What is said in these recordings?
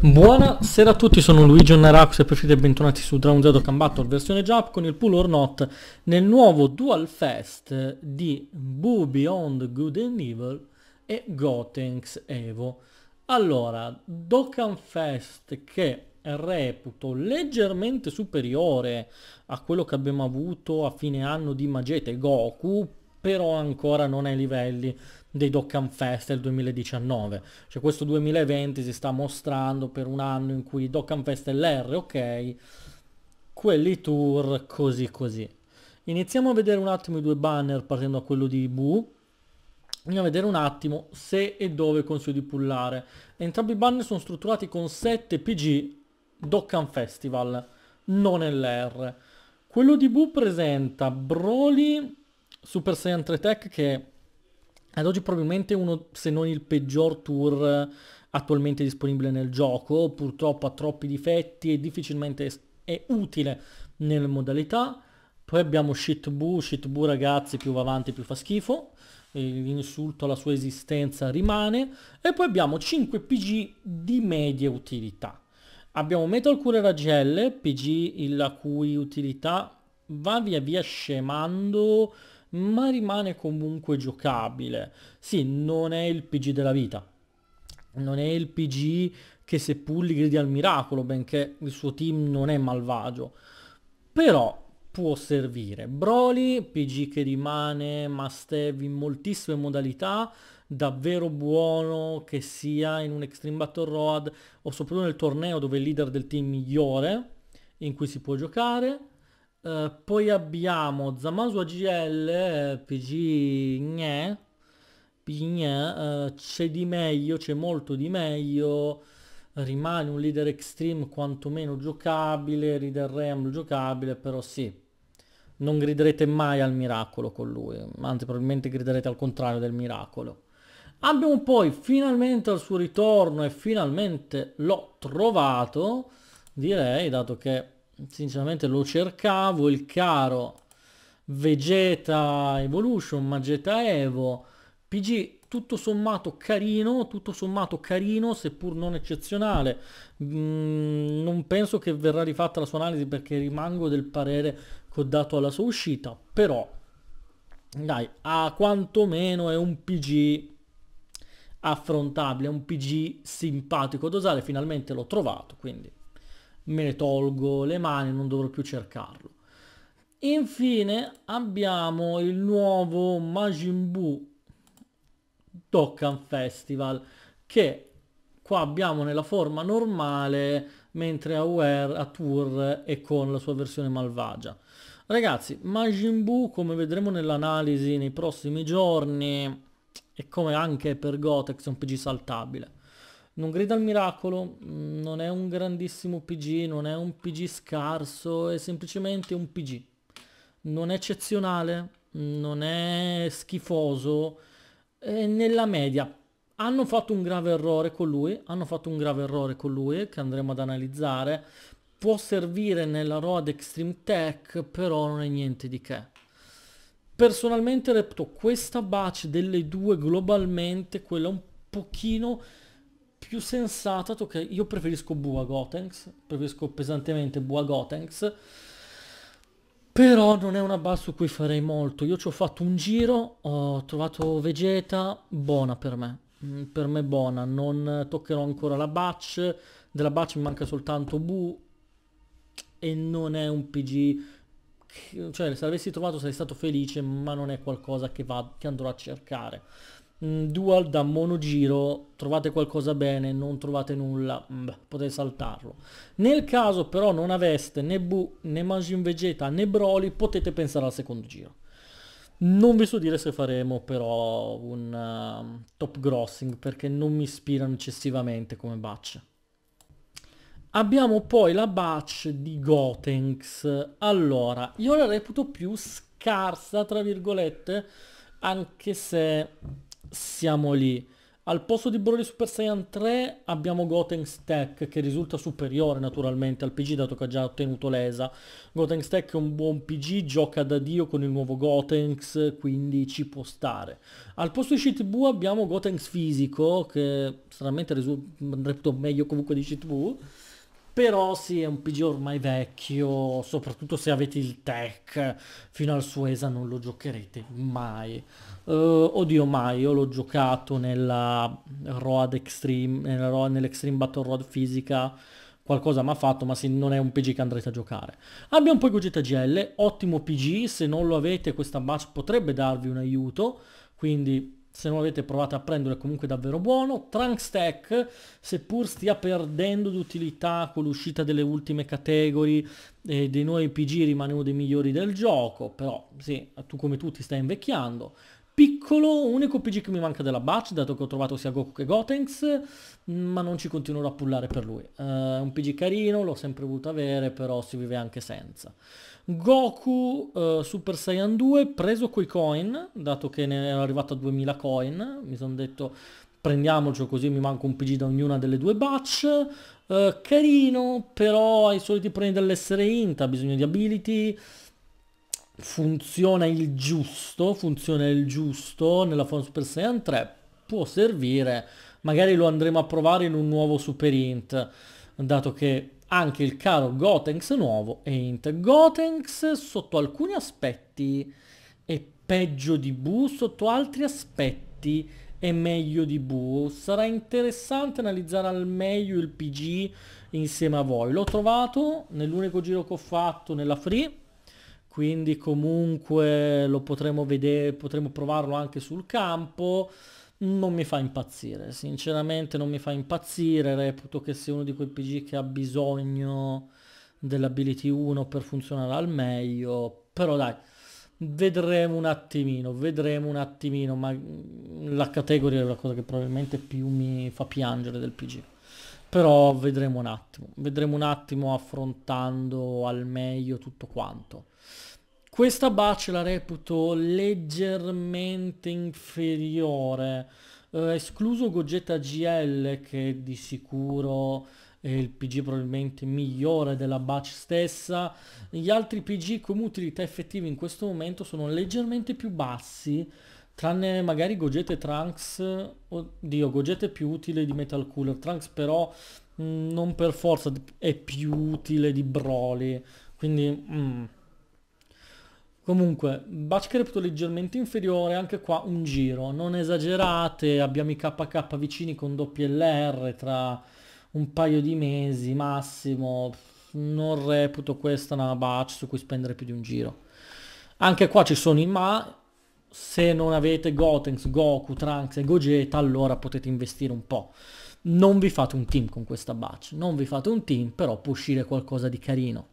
Buonasera a tutti, sono Luigi Onnarax e preferite bentornati su Dragon Zero Combattor versione Jump con il Pool or Not nel nuovo Dual Fest di Boo Beyond Good and Evil e Gotenks Evo. Allora, Dokkan Fest che reputo leggermente superiore a quello che abbiamo avuto a fine anno di Magete Goku, però ancora non ai livelli dei Dokkan Fest del 2019. Cioè questo 2020 si sta mostrando per un anno in cui Dokkan Fest è l'R, ok, quelli tour così così. Iniziamo a vedere un attimo i due banner partendo da quello di Bu. Andiamo a vedere un attimo se e dove consiglio di pullare. Entrambi i banner sono strutturati con 7 PG Dokkan Festival, non LR. Quello di Bu presenta Broly, Super Saiyan 3 Tech che ad oggi probabilmente uno se non il peggior tour eh, attualmente disponibile nel gioco, purtroppo ha troppi difetti e difficilmente è utile nelle modalità. Poi abbiamo Shitbu, Shitbu ragazzi più va avanti più fa schifo, l'insulto alla sua esistenza rimane. E poi abbiamo 5 PG di media utilità. Abbiamo Metal Cure Ragelle, PG la cui utilità va via via scemando ma rimane comunque giocabile. Sì, non è il PG della vita, non è il PG che se pulli gridi al miracolo, benché il suo team non è malvagio, però può servire. Broly, PG che rimane must have in moltissime modalità, davvero buono che sia in un Extreme Battle Road o soprattutto nel torneo dove è il leader del team migliore in cui si può giocare eh, poi abbiamo Zamasu AGL, PG Gne, PG Gne, eh, c'è di meglio, c'è molto di meglio, rimane un leader extreme quantomeno giocabile, leader ram giocabile, però sì, non griderete mai al miracolo con lui, anzi probabilmente griderete al contrario del miracolo. Abbiamo poi finalmente al suo ritorno e finalmente l'ho trovato, direi, dato che sinceramente lo cercavo, il caro Vegeta Evolution, Mageta Evo, PG tutto sommato carino, tutto sommato carino, seppur non eccezionale. Mm, non penso che verrà rifatta la sua analisi perché rimango del parere che ho dato alla sua uscita, però dai, a quantomeno è un PG affrontabile, un PG simpatico dosare, finalmente l'ho trovato, quindi me ne tolgo le mani, non dovrò più cercarlo. Infine abbiamo il nuovo Majin Buu Dokkan Festival che qua abbiamo nella forma normale mentre a, Ware, a Tour è con la sua versione malvagia. Ragazzi, Majin Buu come vedremo nell'analisi nei prossimi giorni e come anche per Gotex è un PG saltabile. Non grida al miracolo, mm, non è un grandissimo PG, non è un PG scarso, è semplicemente un PG. Non è eccezionale, non è schifoso, è nella media. Hanno fatto un grave errore con lui, hanno fatto un grave errore con lui che andremo ad analizzare. Può servire nella Road Extreme Tech, però non è niente di che. Personalmente repto questa batch delle due globalmente quella un pochino più sensata, che io preferisco Bua Gotenks, preferisco pesantemente Bua Gotenks, però non è una base su cui farei molto. Io ci ho fatto un giro, ho trovato Vegeta, buona per me. Mm, per me buona, non toccherò ancora la batch, della batch mi manca soltanto Bu e non è un PG, cioè se l'avessi trovato sarei stato felice, ma non è qualcosa che, va, che andrò a cercare dual da monogiro, trovate qualcosa bene, non trovate nulla, mh, mm, potete saltarlo. Nel caso però non aveste né Bu, né Majin Vegeta, né Broly, potete pensare al secondo giro. Non vi so dire se faremo però un uh, top grossing perché non mi ispirano eccessivamente come batch. Abbiamo poi la batch di Gotenks. Allora, io la reputo più scarsa, tra virgolette, anche se siamo lì. Al posto di Broly Super Saiyan 3 abbiamo Gotenks Tech che risulta superiore naturalmente al PG dato che ha già ottenuto l'ESA. Gotenks Tech è un buon PG, gioca da Dio con il nuovo Gotenks, quindi ci può stare. Al posto di Shitbu abbiamo Gotenks fisico che stranamente risulta, meglio comunque di Shitbu però sì, è un PG ormai vecchio, soprattutto se avete il tech, fino al suo ESA non lo giocherete mai. Uh, oddio mai, io l'ho giocato nella Road Extreme, nella Road, nell'Extreme Battle Road fisica, qualcosa mi ha fatto, ma sì, non è un PG che andrete a giocare. Abbiamo poi Gogeta GL, ottimo PG, se non lo avete questa batch potrebbe darvi un aiuto, quindi se non avete provato a prendere è comunque davvero buono. Trunk Stack, seppur stia perdendo d'utilità con l'uscita delle ultime categorie eh, dei nuovi PG, rimane uno dei migliori del gioco, però sì, tu come tutti stai invecchiando piccolo, unico PG che mi manca della Batch, dato che ho trovato sia Goku che Gotenks, mm, ma non ci continuerò a pullare per lui. È uh, eh, un PG carino, l'ho sempre voluto avere, però si vive anche senza. Goku uh, Super Saiyan 2, preso coi coin, dato che ne ero arrivato a 2000 coin, mi sono detto prendiamocelo così mi manca un PG da ognuna delle due batch. Uh, eh, carino, però ai soliti problemi dell'essere inta, bisogno di ability, funziona il giusto, funziona il giusto nella Force per Saiyan 3, può servire, magari lo andremo a provare in un nuovo Super Int, dato che anche il caro Gotenks nuovo è Int. Gotenks sotto alcuni aspetti è peggio di Bu, sotto altri aspetti è meglio di Bu. Sarà interessante analizzare al meglio il PG insieme a voi. L'ho trovato nell'unico giro che ho fatto nella free quindi comunque lo potremo vedere, potremo provarlo anche sul campo. Non mi fa impazzire, sinceramente non mi fa impazzire, reputo che sia uno di quei PG che ha bisogno dell'ability 1 per funzionare al meglio, però dai, vedremo un attimino, vedremo un attimino, ma la categoria è la cosa che probabilmente più mi fa piangere del PG. Però vedremo un attimo, vedremo un attimo affrontando al meglio tutto quanto. Questa bace la reputo leggermente inferiore, eh, escluso Gogeta GL che di sicuro è il PG probabilmente migliore della batch stessa. Gli altri PG come utilità effettive in questo momento sono leggermente più bassi Tranne magari Gogeta e Trunks, oddio, Gogeta è più utile di Metal Cooler, Trunks però mh, mm, non per forza è più utile di Broly, quindi... Mm. Comunque, batch crepto leggermente inferiore, anche qua un giro, non esagerate, abbiamo i KK vicini con LR tra un paio di mesi massimo, non reputo questa una batch su cui spendere più di un giro. Anche qua ci sono i ma, se non avete Gotenks, Goku, Trunks e Gogeta, allora potete investire un po'. Non vi fate un team con questa batch, non vi fate un team, però può uscire qualcosa di carino.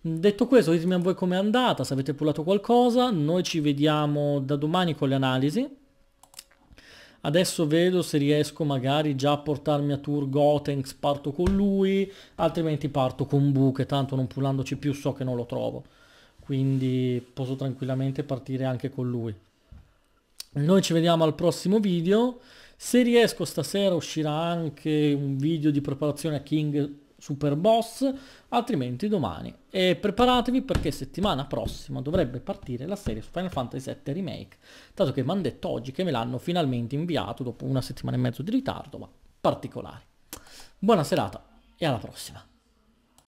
Detto questo, ditemi a voi com'è andata, se avete pullato qualcosa, noi ci vediamo da domani con le analisi. Adesso vedo se riesco magari già a portarmi a tour Gotenks, parto con lui, altrimenti parto con Bu, che tanto non pullandoci più so che non lo trovo quindi posso tranquillamente partire anche con lui. Noi ci vediamo al prossimo video, se riesco stasera uscirà anche un video di preparazione a King Super Boss, altrimenti domani. E preparatevi perché settimana prossima dovrebbe partire la serie su Final Fantasy VII Remake, dato che mi hanno detto oggi che me l'hanno finalmente inviato dopo una settimana e mezzo di ritardo, ma particolari. Buona serata e alla prossima.